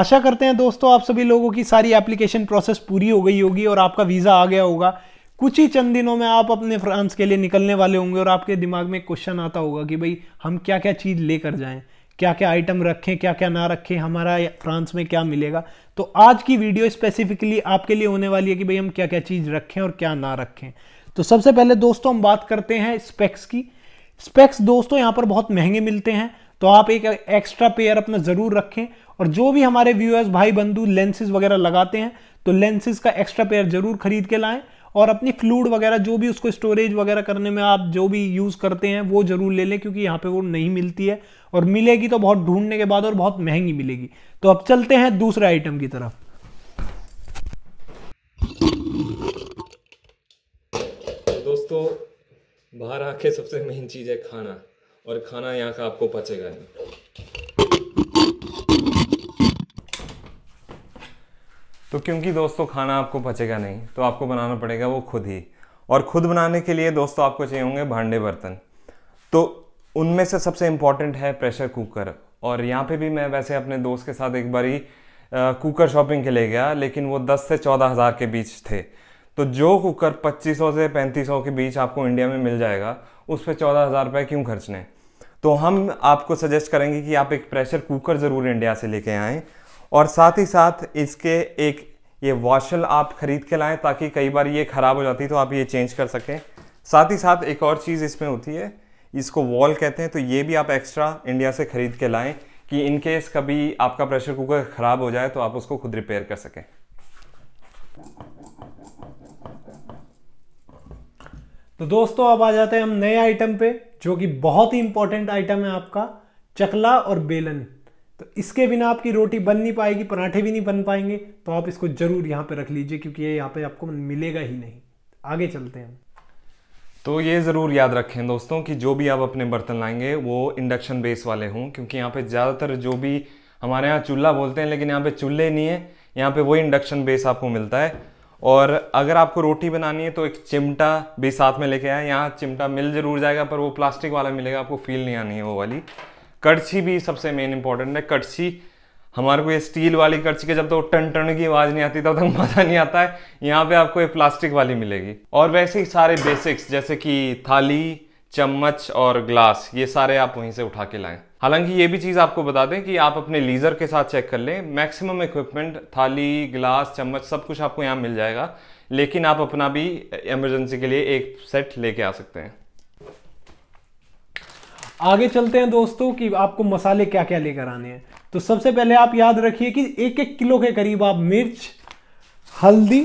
आशा करते हैं दोस्तों आप सभी लोगों की सारी एप्लीकेशन प्रोसेस पूरी हो गई होगी और आपका वीज़ा आ गया होगा कुछ ही चंद दिनों में आप अपने फ्रांस के लिए निकलने वाले होंगे और आपके दिमाग में क्वेश्चन आता होगा कि भाई हम क्या क्या चीज़ लेकर जाएं क्या क्या आइटम रखें क्या क्या ना रखें हमारा फ्रांस में क्या मिलेगा तो आज की वीडियो स्पेसिफिकली आपके लिए होने वाली है कि भाई हम क्या क्या चीज़ रखें और क्या ना रखें तो सबसे पहले दोस्तों हम बात करते हैं स्पेक्स की स्पेक्स दोस्तों यहाँ पर बहुत महंगे मिलते हैं तो आप एक एक्स्ट्रा पेयर अपना ज़रूर रखें और जो भी हमारे व्यूअर्स भाई बंधु लेंसेज वगैरह लगाते हैं तो लेंसेज का एक्स्ट्रा पेयर जरूर खरीद के लाएं और अपनी फ्लूड वगैरह जो भी उसको स्टोरेज वगैरह करने में आप जो भी यूज़ करते हैं वो ज़रूर ले लें क्योंकि यहाँ पे वो नहीं मिलती है और मिलेगी तो बहुत ढूंढने के बाद और बहुत महंगी मिलेगी तो अब चलते हैं दूसरे आइटम की तरफ दोस्तों बाहर आके सबसे मेन चीज़ है खाना और खाना यहाँ का आपको पचेगा नहीं तो क्योंकि दोस्तों खाना आपको पचेगा नहीं तो आपको बनाना पड़ेगा वो खुद ही और खुद बनाने के लिए दोस्तों आपको चाहिए होंगे भांडे बर्तन तो उनमें से सबसे इम्पॉर्टेंट है प्रेशर कुकर और यहाँ पे भी मैं वैसे अपने दोस्त के साथ एक बारी कुकर शॉपिंग के लिए गया लेकिन वो 10 से चौदह हज़ार के बीच थे तो जो कुकर 2500 से 3500 के बीच आपको इंडिया में मिल जाएगा उस पर चौदह हज़ार रुपये क्यों खर्चने तो हम आपको सजेस्ट करेंगे कि आप एक प्रेशर कुकर ज़रूर इंडिया से लेके आएँ और साथ ही साथ इसके एक ये वॉशल आप ख़रीद के लाएं ताकि कई बार ये ख़राब हो जाती है तो आप ये चेंज कर सकें साथ ही साथ एक और चीज़ इसमें होती है इसको वॉल कहते हैं तो ये भी आप एक्स्ट्रा इंडिया से ख़रीद के लाएं कि इन केस कभी आपका प्रेशर कुकर ख़राब हो जाए तो आप उसको खुद रिपेयर कर सकें तो दोस्तों अब आ जाते हैं हम नए आइटम पे जो कि बहुत ही इंपॉर्टेंट आइटम है आपका चकला और बेलन तो इसके बिना आपकी रोटी बन नहीं पाएगी पराठे भी नहीं बन पाएंगे तो आप इसको ज़रूर यहाँ पर रख लीजिए क्योंकि ये यहाँ पर आपको मिलेगा ही नहीं आगे चलते हैं तो ये ज़रूर याद रखें दोस्तों कि जो भी आप अपने बर्तन लाएंगे वो इंडक्शन बेस वाले हों क्योंकि यहाँ पे ज़्यादातर जो भी हमारे यहाँ चूल्हा बोलते हैं लेकिन यहाँ पे चूल्हे नहीं है यहाँ पे वही इंडक्शन बेस आपको मिलता है और अगर आपको रोटी बनानी है तो एक चिमटा भी साथ में लेके आए यहाँ चिमटा मिल जरूर जाएगा पर वो प्लास्टिक वाला मिलेगा आपको फील नहीं आनी है वो वाली कड़छी भी सबसे मेन इंपॉर्टेंट है कड़छी हमारे को ये स्टील वाली कड़छी के जब तो टन टन की आवाज़ नहीं आती तब तक मज़ा नहीं आता है यहाँ पे आपको ये प्लास्टिक वाली मिलेगी और वैसे ही सारे बेसिक्स जैसे कि थाली चम्मच और ग्लास ये सारे आप वहीं से उठा के लाएं हालांकि ये भी चीज़ आपको बता दें कि आप अपने लीजर के साथ चेक कर लें मैक्सिमम इक्विपमेंट थाली ग्लास चम्मच सब कुछ आपको यहाँ मिल जाएगा लेकिन आप अपना भी एमरजेंसी के लिए एक सेट लेके आ सकते हैं आगे चलते हैं दोस्तों कि आपको मसाले क्या क्या लेकर आने हैं तो सबसे पहले आप याद रखिए कि एक एक किलो के करीब आप मिर्च हल्दी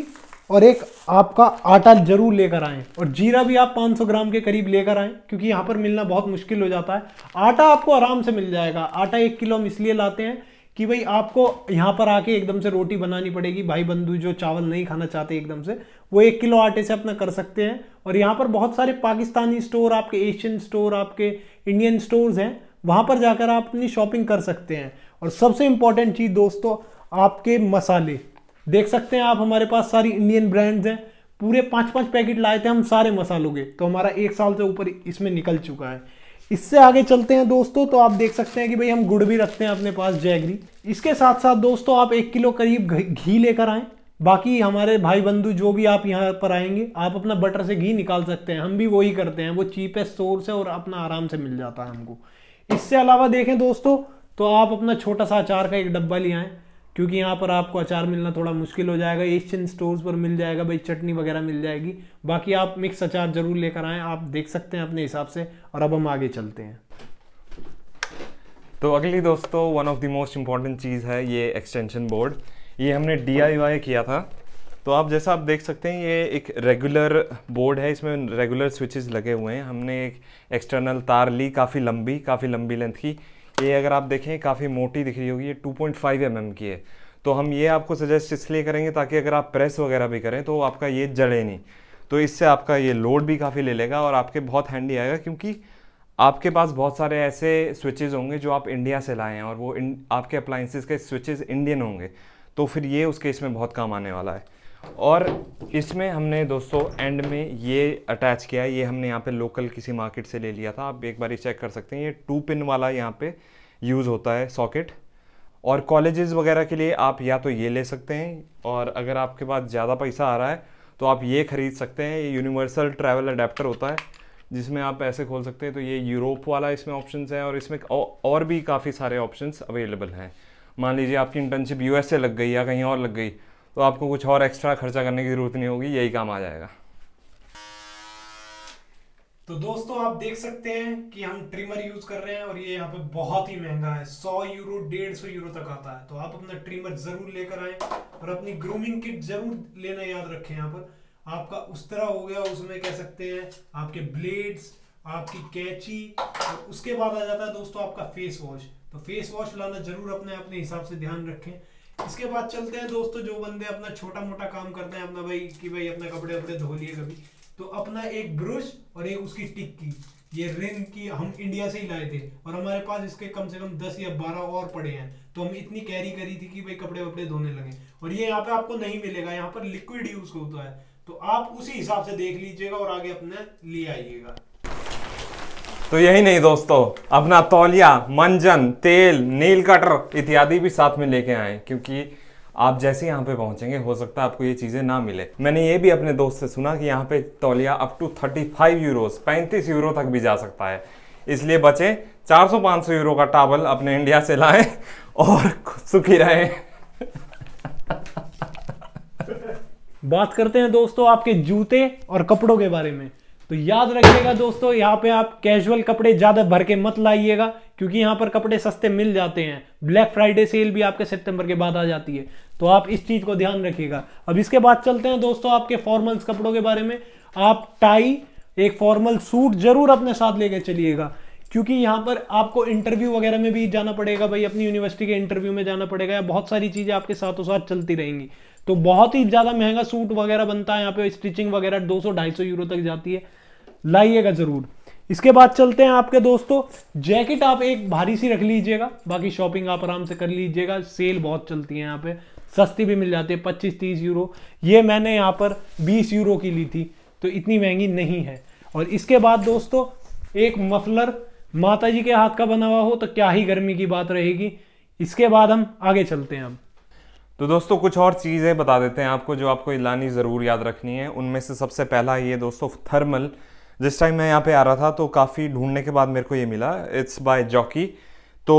और एक आपका आटा जरूर लेकर आएँ और जीरा भी आप 500 ग्राम के करीब लेकर आएँ क्योंकि यहाँ पर मिलना बहुत मुश्किल हो जाता है आटा आपको आराम से मिल जाएगा आटा एक किलो हम इसलिए लाते हैं कि भाई आपको यहाँ पर आके एकदम से रोटी बनानी पड़ेगी भाई बंधु जो चावल नहीं खाना चाहते एकदम से वो एक किलो आटे से अपना कर सकते हैं और यहाँ पर बहुत सारे पाकिस्तानी स्टोर आपके एशियन स्टोर आपके इंडियन स्टोर्स हैं वहाँ पर जाकर आप अपनी शॉपिंग कर सकते हैं और सबसे इम्पॉर्टेंट चीज़ दोस्तों आपके मसाले देख सकते हैं आप हमारे पास सारी इंडियन ब्रांड्स हैं पूरे पाँच पाँच पैकेट लाए थे हम सारे मसालों के तो हमारा एक साल से ऊपर इसमें निकल चुका है इससे आगे चलते हैं दोस्तों तो आप देख सकते हैं कि भाई हम गुड़ भी रखते हैं अपने पास जैगरी इसके साथ साथ दोस्तों आप एक किलो करीब घी लेकर आए बाकी हमारे भाई बंधु जो भी आप यहाँ पर आएंगे आप अपना बटर से घी निकाल सकते हैं हम भी वही करते हैं वो चीपेस्ट सोर्स है और अपना आराम से मिल जाता है हमको इससे अलावा देखें दोस्तों तो आप अपना छोटा सा अचार का एक डब्बा ले आएँ क्योंकि यहाँ पर आपको अचार मिलना थोड़ा मुश्किल हो जाएगा एशियन स्टोर्स पर मिल जाएगा भाई चटनी वगैरह मिल जाएगी बाकी आप मिक्स अचार ज़रूर लेकर आएँ आप देख सकते हैं अपने हिसाब से और अब हम आगे चलते हैं तो अगली दोस्तों one of the most important चीज़ है ये एक्सटेंशन बोर्ड ये हमने डी किया था तो आप जैसा आप देख सकते हैं ये एक रेगुलर बोर्ड है इसमें रेगुलर स्विचेस लगे हुए हैं हमने एक एक्सटर्नल तार ली काफ़ी लंबी काफ़ी लंबी लेंथ की ये अगर आप देखें काफ़ी मोटी दिख रही होगी ये 2.5 पॉइंट mm की है तो हम ये आपको सजेस्ट इसलिए करेंगे ताकि अगर आप प्रेस वगैरह भी करें तो आपका ये जड़े नहीं तो इससे आपका ये लोड भी काफ़ी ले लेगा और आपके बहुत हैंडी आएगा क्योंकि आपके पास बहुत सारे ऐसे स्विचेज होंगे जो आप इंडिया से लाए हैं और वो आपके अप्लाइंसिस के स्विचेज इंडियन होंगे तो फिर ये उसके इसमें बहुत काम आने वाला है और इसमें हमने दोस्तों एंड में ये अटैच किया ये हमने यहाँ पे लोकल किसी मार्केट से ले लिया था आप एक बार चेक कर सकते हैं ये टू पिन वाला यहाँ पे यूज़ होता है सॉकेट और कॉलेजेस वगैरह के लिए आप या तो ये ले सकते हैं और अगर आपके पास ज़्यादा पैसा आ रहा है तो आप ये ख़रीद सकते हैं ये यूनिवर्सल ट्रैवल अडेप्टर होता है जिसमें आप ऐसे खोल सकते हैं तो ये यूरोप वाला इसमें ऑप्शन है और इसमें और भी काफ़ी सारे ऑप्शन अवेलेबल हैं मान लीजिए आपकी इंटर्नशिप यू लग गई या कहीं और लग गई तो आपको कुछ और एक्स्ट्रा खर्चा करने की ज़रूरत नहीं होगी यही काम आ जाएगा तो दोस्तों आप देख सकते हैं कि हम ट्रिमर यूज कर रहे हैं और ये यहाँ पे बहुत ही महंगा है सौ यूरो सौ यूरो तक आता है तो आप अपना ट्रिमर जरूर लेकर आए और अपनी ग्रूमिंग किट जरूर लेना याद रखें यहाँ पर आपका उस तरह हो गया उसमें कह सकते हैं आपके ब्लेड्स आपकी कैची और उसके बाद आ जाता है दोस्तों आपका फेस वॉश तो फेस वॉश लाना जरूर अपने अपने हिसाब से ध्यान रखें इसके बाद चलते हैं दोस्तों जो बंदे अपना छोटा मोटा काम करते हैं अपना भाई कि भाई अपना कपड़े वपड़े धो लिए कभी तो अपना एक ब्रश और एक उसकी टिक्की ये रिंग की हम इंडिया से ही लाए थे और हमारे पास इसके कम से कम दस या बारह और पड़े हैं तो हम इतनी कैरी करी थी कि भाई कपड़े वपड़े धोने लगे और ये यहाँ पे आपको नहीं मिलेगा यहाँ पर लिक्विड यूज होता है तो आप उसी हिसाब से देख लीजिएगा और आगे अपने ले आइएगा तो यही नहीं दोस्तों अपना तौलिया मंजन तेल नील कटर इत्यादि भी साथ में लेके आए क्योंकि आप जैसे यहाँ पे पहुँचेंगे हो सकता है आपको ये चीज़ें ना मिले मैंने ये भी अपने दोस्त से सुना कि यहाँ पे तौलिया अप टू 35 यूरो पैंतीस यूरो तक भी जा सकता है इसलिए सौ 400-500 यूरो का टावल अपने इंडिया से लाएं और सुखी रहें बात करते हैं दोस्तों आपके जूते और कपड़ों के बारे में तो याद रखिएगा दोस्तों यहाँ पे आप कैजुअल कपड़े ज़्यादा भर के मत लाइएगा क्योंकि यहाँ पर कपड़े सस्ते मिल जाते हैं ब्लैक फ्राइडे सेल भी आपके सितंबर के बाद आ जाती है तो आप इस चीज़ को ध्यान रखिएगा अब इसके बाद चलते हैं दोस्तों आपके फॉर्मल्स कपड़ों के बारे में आप टाई एक फॉर्मल सूट जरूर अपने साथ लेके चलिएगा क्योंकि यहाँ पर आपको इंटरव्यू वगैरह में भी जाना पड़ेगा भाई अपनी यूनिवर्सिटी के इंटरव्यू में जाना पड़ेगा या बहुत सारी चीज़ें आपके साथों साथ चलती रहेंगी तो बहुत ही ज़्यादा महंगा सूट वगैरह बनता है यहाँ पे स्टिचिंग वगैरह 200 250 यूरो तक जाती है लाइएगा जरूर इसके बाद चलते हैं आपके दोस्तों जैकेट आप एक भारी सी रख लीजिएगा बाकी शॉपिंग आप आराम से कर लीजिएगा सेल बहुत चलती है यहाँ पे सस्ती भी मिल जाती है पच्चीस तीस यूरो ये मैंने यहाँ पर बीस यूरो की ली थी तो इतनी महंगी नहीं है और इसके बाद दोस्तों एक मफलर माता जी के हाथ का बना हुआ हो तो क्या ही गर्मी की बात रहेगी इसके बाद हम आगे चलते हैं हम तो दोस्तों कुछ और चीज़ें बता देते हैं आपको जो आपको लानी ज़रूर याद रखनी है उनमें से सबसे पहला ये दोस्तों थर्मल जिस टाइम मैं यहाँ पे आ रहा था तो काफ़ी ढूंढने के बाद मेरे को ये मिला इट्स बाय जॉकी तो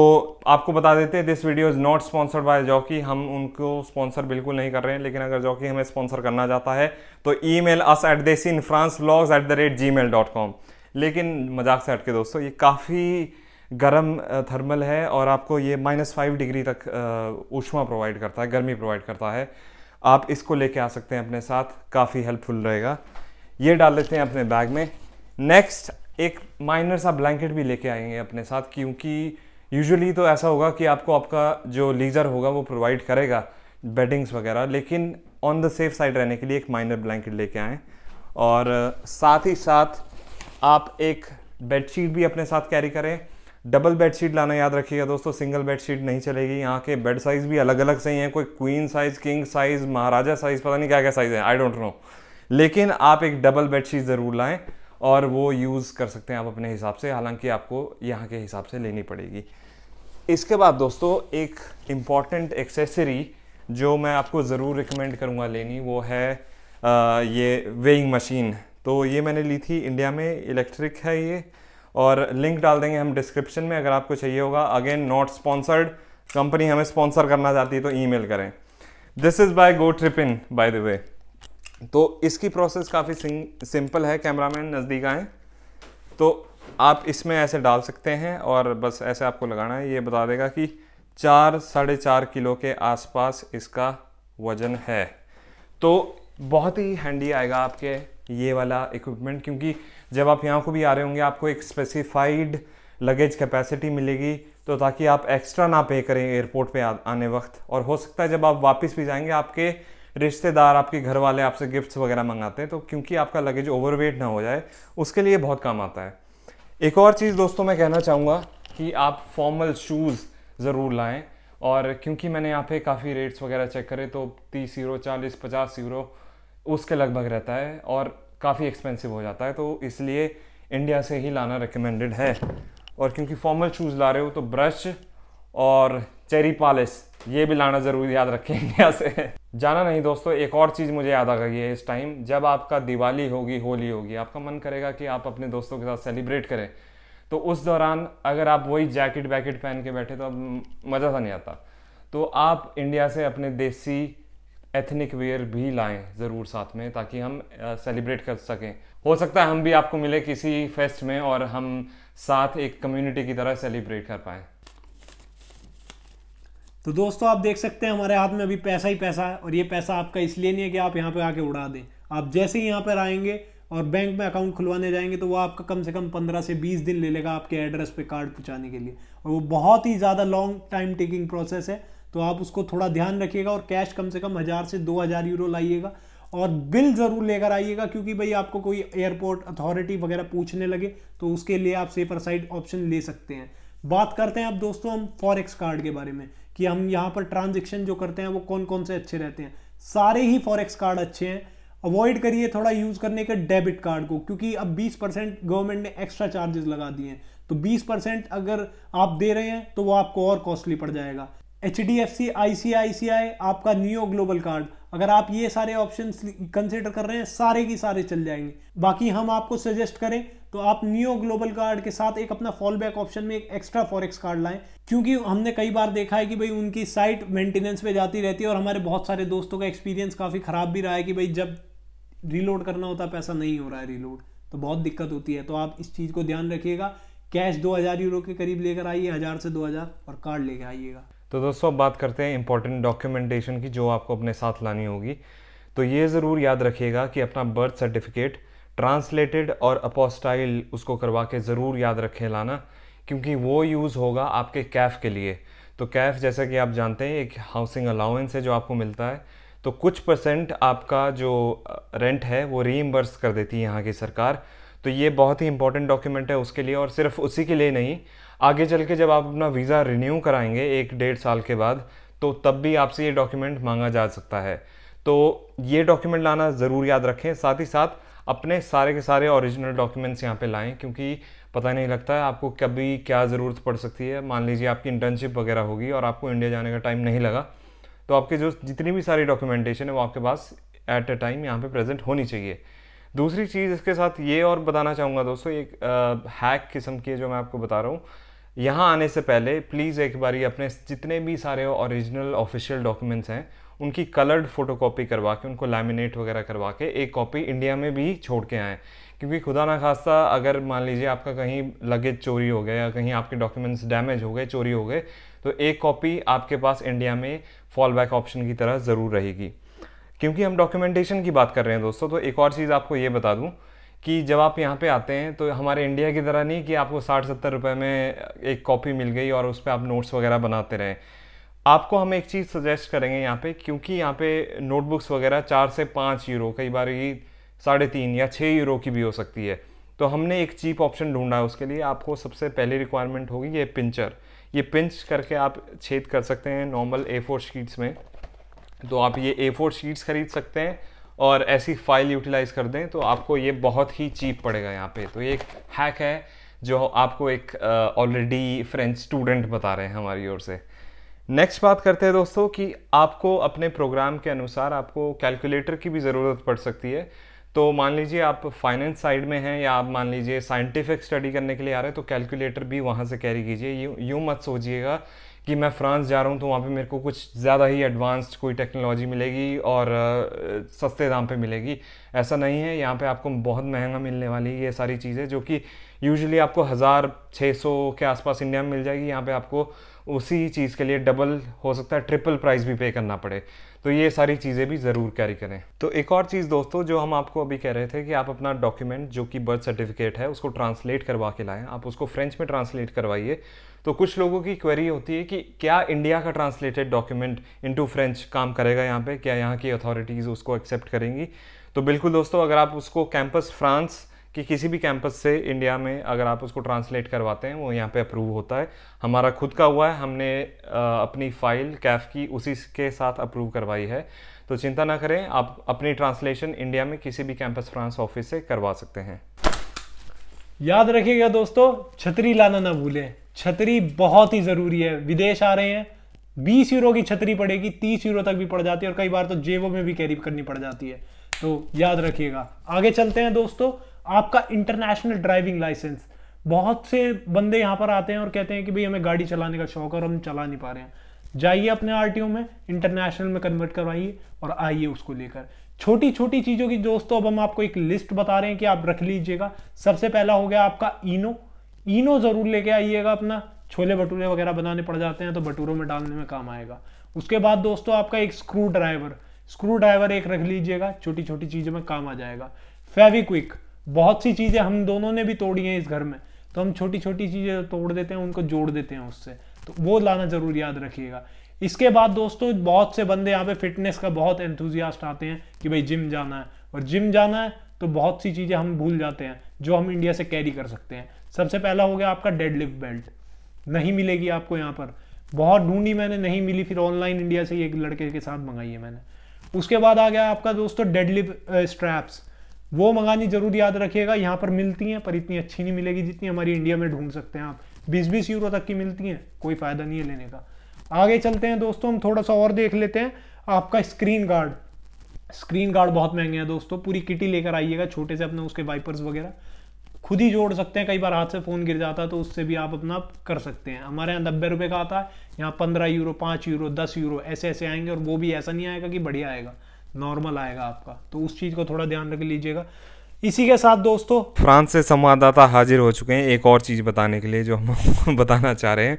आपको बता देते हैं this video is not sponsored by Jockey हम उनको स्पॉन्सर बिल्कुल नहीं कर रहे हैं लेकिन अगर जॉकी हमें स्पॉन्सर करना चाहता है तो ई mail us at desi in France blogs at the rate G mail dot com लेकिन मजाक से हट के दोस्तों ये काफ़ी गर्म थर्मल है और आपको ये माइनस फाइव डिग्री तक ऊष्मा प्रोवाइड करता है गर्मी प्रोवाइड करता है आप इसको लेके आ सकते हैं अपने साथ काफ़ी हेल्पफुल रहेगा ये डाल लेते हैं अपने बैग में नेक्स्ट एक माइनर सा ब्लैंकेट भी लेके आएंगे अपने साथ क्योंकि यूजुअली तो ऐसा होगा कि आपको आपका जो लीजर होगा वो प्रोवाइड करेगा बेडिंग्स वगैरह लेकिन ऑन द सेफ साइड रहने के लिए एक माइनर ब्लैंकेट लेके आएँ और साथ ही साथ आप एक बेडशीट भी अपने साथ कैरी करें डबल बेडशीट लाना याद रखिएगा दोस्तों सिंगल बेडशीट नहीं चलेगी यहाँ के बेड साइज़ भी अलग अलग सही हैं कोई queen size king size maharaja size पता नहीं क्या क्या साइज़ है आई डोंट नो लेकिन आप एक डबल बेडशीट ज़रूर लाएँ और वो यूज़ कर सकते हैं आप अपने हिसाब से हालांकि आपको यहाँ के हिसाब से लेनी पड़ेगी इसके बाद दोस्तों एक इम्पॉर्टेंट एक्सेसरी जो मैं आपको ज़रूर रिकमेंड करूँगा लेनी वो है आ, ये वेइंग मशीन तो ये मैंने ली थी इंडिया में इलेक्ट्रिक है ये और लिंक डाल देंगे हम डिस्क्रिप्शन में अगर आपको चाहिए होगा अगेन नॉट स्पॉन्सर्ड कंपनी हमें स्पॉन्सर करना चाहती है तो ई करें this is by Go Trippin by the way तो इसकी प्रोसेस काफ़ी सिंपल है कैमरामैन नज़दीक आएँ तो आप इसमें ऐसे डाल सकते हैं और बस ऐसे आपको लगाना है ये बता देगा कि चार साढ़े चार किलो के आसपास इसका वज़न है तो बहुत ही हैंडी आएगा आपके ये वाला इक्विपमेंट क्योंकि जब आप यहाँ को भी आ रहे होंगे आपको एक स्पेसिफाइड लगेज कैपेसिटी मिलेगी तो ताकि आप एक्स्ट्रा ना पे करें एयरपोर्ट पे आ, आने वक्त और हो सकता है जब आप वापस भी जाएंगे आपके रिश्तेदार आपके घर वाले आपसे गिफ्ट्स वगैरह मंगाते हैं तो क्योंकि आपका लगेज ओवरवेट ना हो जाए उसके लिए बहुत काम आता है एक और चीज़ दोस्तों मैं कहना चाहूँगा कि आप फॉर्मल शूज़ ज़रूर लाएँ और क्योंकि मैंने यहाँ पे काफ़ी रेट्स वगैरह चेक करे तो तीस यूरो चालीस पचास यूरो उसके लगभग रहता है और काफ़ी एक्सपेंसिव हो जाता है तो इसलिए इंडिया से ही लाना रिकमेंडेड है और क्योंकि फॉर्मल शूज़ ला रहे हो तो ब्रश और चेरी पालिस ये भी लाना ज़रूर याद रखें इंडिया से जाना नहीं दोस्तों एक और चीज़ मुझे याद आ गई है इस टाइम जब आपका दिवाली होगी होली होगी आपका मन करेगा कि आप अपने दोस्तों के साथ सेलिब्रेट करें तो उस दौरान अगर आप वही जैकेट वैकेट पहन के बैठे तो अब मज़ा सा नहीं आता तो आप इंडिया से अपने देसी एथनिक वेयर भी लाएं ज़रूर साथ में ताकि हम सेलिब्रेट कर सकें हो सकता है हम भी आपको मिले किसी फेस्ट में और हम साथ एक कम्युनिटी की तरह सेलिब्रेट कर पाएँ तो दोस्तों आप देख सकते हैं हमारे हाथ में अभी पैसा ही पैसा है और ये पैसा आपका इसलिए नहीं है कि आप यहाँ पे आके उड़ा दें आप जैसे ही यहाँ पर आएंगे और बैंक में अकाउंट खुलवाने जाएंगे तो वो आपका कम से कम पंद्रह से बीस दिन ले लेगा आपके एड्रेस पे कार्ड पहुँचाने के लिए और वो बहुत ही ज़्यादा लॉन्ग टाइम टेकिंग प्रोसेस है तो आप उसको थोड़ा ध्यान रखिएगा और कैश कम से कम हज़ार से दो हज़ार यूरो लाइएगा और बिल ज़रूर लेकर आइएगा क्योंकि भाई आपको कोई एयरपोर्ट अथॉरिटी वगैरह पूछने लगे तो उसके लिए आप सेफर साइड ऑप्शन ले सकते हैं बात करते हैं अब दोस्तों हम फॉरेक्स कार्ड के बारे में कि हम यहाँ पर ट्रांजेक्शन जो करते हैं वो कौन कौन से अच्छे रहते हैं सारे ही फॉरेक्स कार्ड अच्छे हैं अवॉइड करिए थोड़ा यूज़ करने के डेबिट कार्ड को क्योंकि अब 20 परसेंट गवर्नमेंट ने एक्स्ट्रा चार्जेस लगा दिए हैं तो 20 परसेंट अगर आप दे रहे हैं तो वो आपको और कॉस्टली पड़ जाएगा H D F C I C I C I आपका नियो ग्लोबल कार्ड अगर आप ये सारे ऑप्शन कंसिडर कर रहे हैं सारे के सारे चल जाएंगे बाकी हम आपको सजेस्ट करें तो आप नियो ग्लोबल कार्ड के साथ एक अपना फॉल बैक ऑप्शन में एक एक्स्ट्रा फॉरेक्स कार्ड लाएं क्योंकि हमने कई बार देखा है कि भाई उनकी साइट मेंटेनेंस पे जाती रहती है और हमारे बहुत सारे दोस्तों का एक्सपीरियंस काफ़ी ख़राब भी रहा है कि भाई जब रीलोड करना होता है पैसा नहीं हो रहा है रीलोड तो बहुत दिक्कत होती है तो आप इस चीज़ को ध्यान रखिएगा कैश दो हज़ार यूरो के करीब लेकर आइए हज़ार से दो हज़ार और कार्ड लेकर आइएगा तो दोस्तों अब बात करते हैं इंपॉर्टेंट डॉक्यूमेंटेशन की जो आपको अपने साथ लानी होगी तो ये ज़रूर याद रखिएगा कि अपना बर्थ सर्टिफिकेट ट्रांसलेटेड और अपोस्टाइल उसको करवा के ज़रूर याद रखें लाना क्योंकि वो यूज़ होगा आपके कैफ़ के लिए तो कैफ़ जैसा कि आप जानते हैं एक हाउसिंग अलाउंस है जो आपको मिलता है तो कुछ परसेंट आपका जो रेंट है वो रीइम्बर्स कर देती है यहाँ की सरकार तो ये बहुत ही इंपॉर्टेंट डॉक्यूमेंट है उसके लिए और सिर्फ उसी के लिए नहीं आगे चल के जब आप अपना वीज़ा रिन्यू कराएंगे एक डेढ़ साल के बाद तो तब भी आपसे ये डॉक्यूमेंट मांगा जा सकता है तो ये डॉक्यूमेंट लाना ज़रूर याद रखें साथ ही साथ अपने सारे के सारे ओरिजिनल डॉक्यूमेंट्स यहाँ पे लाएं क्योंकि पता नहीं लगता है आपको कभी क्या ज़रूरत पड़ सकती है मान लीजिए आपकी इंटर्नशिप वगैरह होगी और आपको इंडिया जाने का टाइम नहीं लगा तो आपके जो जितनी भी सारी डॉक्यूमेंटेशन है वो आपके पास एट अ टाइम यहाँ पे प्रेजेंट होनी चाहिए दूसरी चीज़ इसके साथ ये और बताना चाहूँगा दोस्तों एक हैक किस्म की जो मैं आपको बता रहा हूँ यहाँ आने से पहले प्लीज़ एक बारी अपने जितने भी सारे ओरिजिनल ऑफिशियल डॉक्यूमेंट्स हैं उनकी कलर्ड फोटोकॉपी करवा के उनको लैमिनेट वगैरह करवा के एक कॉपी इंडिया में भी छोड़ के आएँ क्योंकि खुदा ना खास्ता अगर मान लीजिए आपका कहीं लगेज चोरी हो गया या कहीं आपके डॉक्यूमेंट्स डैमेज हो गए चोरी हो गए तो एक कॉपी आपके पास इंडिया में फॉल बैक ऑप्शन की तरह ज़रूर रहेगी क्योंकि हम डॉक्यूमेंटेशन की बात कर रहे हैं दोस्तों तो एक और चीज़ आपको ये बता दूँ कि जब आप यहाँ पे आते हैं तो हमारे इंडिया की तरह नहीं कि आपको साठ सत्तर रुपये में एक कॉपी मिल गई और उस पर आप नोट्स वगैरह बनाते रहें आपको हम एक चीज़ सजेस्ट करेंगे यहाँ पे क्योंकि यहाँ पे नोटबुक्स वगैरह चार से पाँच यूरो कई बार ये साढ़े तीन या छः यूरो की भी हो सकती है तो हमने एक चीप ऑप्शन ढूंढा है उसके लिए आपको सबसे पहली रिक्वायरमेंट होगी ये पिंचर ये पिंच करके आप छेद कर सकते हैं नॉर्मल ए फोर शीट्स में तो आप ये ए फोर शीट्स खरीद सकते हैं और ऐसी फाइल यूटिलाइज कर दें तो आपको ये बहुत ही चीप पड़ेगा यहाँ पे तो ये एक हैक है जो आपको एक ऑलरेडी फ्रेंच स्टूडेंट बता रहे हैं हमारी ओर से नेक्स्ट बात करते हैं दोस्तों कि आपको अपने प्रोग्राम के अनुसार आपको कैलकुलेटर की भी ज़रूरत पड़ सकती है तो मान लीजिए आप फाइनेंस साइड में हैं या आप मान लीजिए साइंटिफिक स्टडी करने के लिए आ रहे हैं तो कैलकुलेटर भी वहाँ से कैरी कीजिए यूँ यूँ मत सोचिएगा कि मैं फ्रांस जा रहा हूँ तो वहाँ पे मेरे को कुछ ज़्यादा ही एडवांस्ड कोई टेक्नोलॉजी मिलेगी और सस्ते दाम पे मिलेगी ऐसा नहीं है यहाँ पे आपको बहुत महंगा मिलने वाली ये सारी चीज़ें जो कि यूजुअली आपको हज़ार छः सौ के आसपास इंडिया में मिल जाएगी यहाँ पे आपको उसी चीज़ के लिए डबल हो सकता है ट्रिपल प्राइस भी पे करना पड़े तो ये सारी चीज़ें भी ज़रूर कैरी करें तो एक और चीज़ दोस्तों जो हम आपको अभी कह रहे थे कि आप अपना डॉक्यूमेंट जो कि बर्थ सर्टिफिकेट है उसको ट्रांसलेट करवा के लाएँ आप उसको फ्रेंच में ट्रांसलेट करवाइए तो कुछ लोगों की क्वेरी होती है कि क्या इंडिया का ट्रांसलेटेड डॉक्यूमेंट इनटू फ्रेंच काम करेगा यहाँ पे क्या यहाँ की अथॉरिटीज़ उसको एक्सेप्ट करेंगी तो बिल्कुल दोस्तों अगर आप उसको कैंपस फ्रांस कि किसी भी कैंपस से इंडिया में अगर आप उसको ट्रांसलेट करवाते हैं वो यहाँ पे अप्रूव होता है हमारा खुद का हुआ है हमने अपनी फ़ाइल कैफ की उसी के साथ अप्रूव करवाई है तो चिंता ना करें आप अपनी ट्रांसलेशन इंडिया में किसी भी कैंपस फ्रांस ऑफिस से करवा सकते हैं याद रखिएगा दोस्तों छतरी लाना ना भूलें छतरी बहुत ही ज़रूरी है विदेश आ रहे हैं बीस यूरो की छतरी पड़ेगी तीस यूरो तक भी पड़ जाती है और कई बार तो जेबों में भी कैरी करनी पड़ जाती है तो याद रखिएगा आगे चलते हैं दोस्तों आपका इंटरनेशनल ड्राइविंग लाइसेंस बहुत से बंदे यहां पर आते हैं और कहते हैं कि भाई हमें गाड़ी चलाने का शौक है और हम चला नहीं पा रहे हैं जाइए अपने आर में इंटरनेशनल में कन्वर्ट करवाइए और आइए उसको लेकर छोटी छोटी चीज़ों की दोस्तों अब हम आपको एक लिस्ट बता रहे हैं कि आप रख लीजिएगा सबसे पहला हो गया आपका इनो इनो ज़रूर लेके आइएगा अपना छोले भटूरे वगैरह बनाने पड़ जाते हैं तो भटूरों में डालने में काम आएगा उसके बाद दोस्तों आपका एक स्क्रू ड्राइवर स्क्रू ड्राइवर एक रख लीजिएगा छोटी छोटी चीज़ों में काम आ जाएगा फेविक्विक बहुत सी चीज़ें हम दोनों ने भी तोड़ी हैं इस घर में तो हम छोटी छोटी चीज़ें तोड़ देते हैं उनको जोड़ देते हैं उससे तो वो लाना जरूर याद रखिएगा इसके बाद दोस्तों बहुत से बंदे यहाँ पे फिटनेस का बहुत एंथुजियास्ट आते हैं कि भाई जिम जाना है और जिम जाना है तो बहुत सी चीज़ें हम भूल जाते हैं जो हम इंडिया से कैरी कर सकते हैं सबसे पहला हो गया आपका डेडलिफ्ट बेल्ट नहीं मिलेगी आपको यहाँ पर बहुत ढूंढी मैंने नहीं मिली फिर ऑनलाइन इंडिया से एक लड़के के साथ मंगाई है मैंने उसके बाद आ गया आपका दोस्तों डेडलिफ्ट स्ट्रैप्स वो मंगानी जरूर याद रखिएगा यहाँ पर मिलती हैं पर इतनी अच्छी नहीं मिलेगी जितनी हमारी इंडिया में ढूंढ सकते हैं आप बीस बीस यूरो तक की मिलती हैं कोई फ़ायदा नहीं है लेने का आगे चलते हैं दोस्तों हम थोड़ा सा और देख लेते हैं आपका स्क्रीन गार्ड स्क्रीन गार्ड बहुत महंगे हैं दोस्तों पूरी किटी लेकर आइएगा छोटे से अपने उसके वाइपर्स वगैरह खुद ही जोड़ सकते हैं कई बार हाथ से फ़ोन गिर जाता है तो उससे भी आप अपना कर सकते हैं हमारे यहाँ नब्बे रुपए का आता है यहाँ पंद्रह यूरो पांच यूरो दस यूरो ऐसे ऐसे आएंगे और वो भी ऐसा नहीं आएगा कि बढ़िया आएगा नॉर्मल आएगा आपका तो उस चीज़ को थोड़ा ध्यान रख लीजिएगा इसी के साथ दोस्तों फ्रांस से संवाददाता हाजिर हो चुके हैं एक और चीज़ बताने के लिए जो हम बताना चाह रहे हैं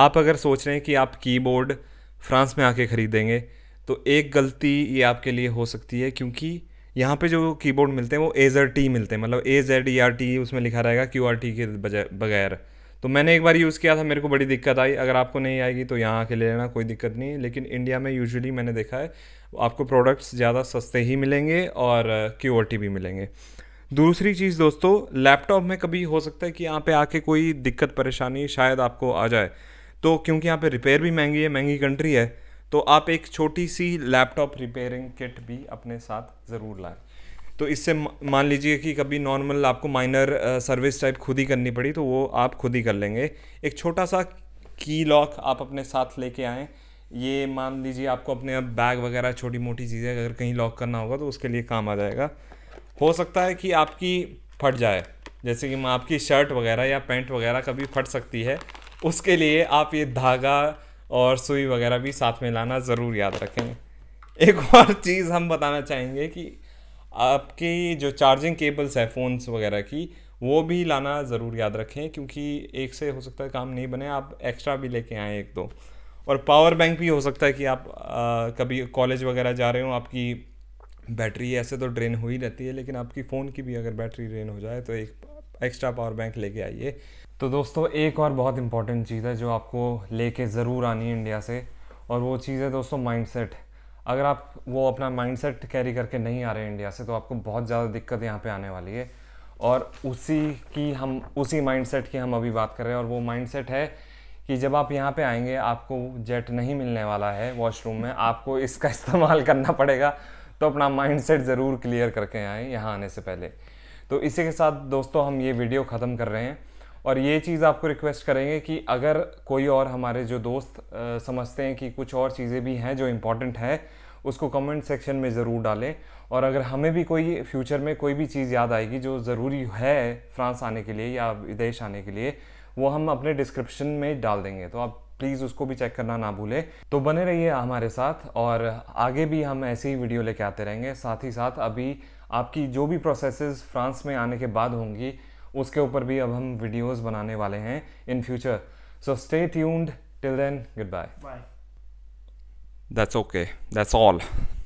आप अगर सोच रहे हैं कि आप कीबोर्ड फ्रांस में आके ख़रीदेंगे तो एक गलती ये आपके लिए हो सकती है क्योंकि यहाँ पे जो कीबोर्ड मिलते हैं वो एजर टी मिलते हैं मतलब A Z E R T उसमें लिखा रहेगा क्यू आर टी के बजाय बगैर तो मैंने एक बार यूज़ किया था मेरे को बड़ी दिक्कत आई अगर आपको नहीं आएगी तो यहाँ आके ले लेना कोई दिक्कत नहीं है लेकिन इंडिया में यूजुअली मैंने देखा है आपको प्रोडक्ट्स ज़्यादा सस्ते ही मिलेंगे और क्यू भी मिलेंगे दूसरी चीज़ दोस्तों लैपटॉप में कभी हो सकता है कि यहाँ पे आके कोई दिक्कत परेशानी शायद आपको आ जाए तो क्योंकि यहाँ पे रिपेयर भी महंगी है महंगी कंट्री है तो आप एक छोटी सी लैपटॉप रिपेयरिंग किट भी अपने साथ ज़रूर लाएँ तो इससे मान लीजिए कि कभी नॉर्मल आपको माइनर सर्विस टाइप खुद ही करनी पड़ी तो वो आप खुद ही कर लेंगे एक छोटा सा की लॉक आप अपने साथ लेके आएँ ये मान लीजिए आपको अपने बैग वगैरह छोटी मोटी चीज़ें अगर कहीं लॉक करना होगा तो उसके लिए काम आ जाएगा हो सकता है कि आपकी फट जाए जैसे कि आपकी शर्ट वगैरह या पैंट वगैरह कभी फट सकती है उसके लिए आप ये धागा और सुई वगैरह भी साथ में लाना ज़रूर याद रखें एक और चीज़ हम बताना चाहेंगे कि आपकी जो चार्जिंग केबल्स है फ़ोन्स वगैरह की वो भी लाना ज़रूर याद रखें क्योंकि एक से हो सकता है काम नहीं बने आप एक्स्ट्रा भी लेके आएँ एक दो और पावर बैंक भी हो सकता है कि आप आ, कभी कॉलेज वगैरह जा रहे हो आपकी बैटरी ऐसे तो ड्रेन हो ही रहती है लेकिन आपकी फ़ोन की भी अगर बैटरी ड्रेन हो जाए तो एक एक्स्ट्रा पावर बैंक लेके आइए तो दोस्तों एक और बहुत इंपॉर्टेंट चीज़ है जो आपको लेके ज़रूर आनी है इंडिया से और वो चीज़ है दोस्तों माइंडसेट अगर आप वो अपना माइंडसेट कैरी करके नहीं आ रहे इंडिया से तो आपको बहुत ज़्यादा दिक्कत यहाँ पे आने वाली है और उसी की हम उसी माइंडसेट की हम अभी बात कर रहे हैं और वो माइंडसेट है कि जब आप यहाँ पे आएंगे आपको जेट नहीं मिलने वाला है वॉशरूम में आपको इसका इस्तेमाल करना पड़ेगा तो अपना माइंडसेट ज़रूर क्लियर करके आएँ यहाँ आने से पहले तो इसी के साथ दोस्तों हम ये वीडियो ख़त्म कर रहे हैं और ये चीज़ आपको रिक्वेस्ट करेंगे कि अगर कोई और हमारे जो दोस्त आ, समझते हैं कि कुछ और चीज़ें भी हैं जो इम्पॉर्टेंट है उसको कमेंट सेक्शन में ज़रूर डालें और अगर हमें भी कोई फ्यूचर में कोई भी चीज़ याद आएगी जो ज़रूरी है फ्रांस आने के लिए या विदेश आने के लिए वो हम अपने डिस्क्रिप्शन में डाल देंगे तो आप प्लीज़ उसको भी चेक करना ना भूलें तो बने रहिए हमारे साथ और आगे भी हम ऐसे ही वीडियो लेके आते रहेंगे साथ ही साथ अभी आपकी जो भी प्रोसेसेस फ्रांस में आने के बाद होंगी उसके ऊपर भी अब हम वीडियोस बनाने वाले हैं in future so stay tuned till then good bye bye that's okay that's all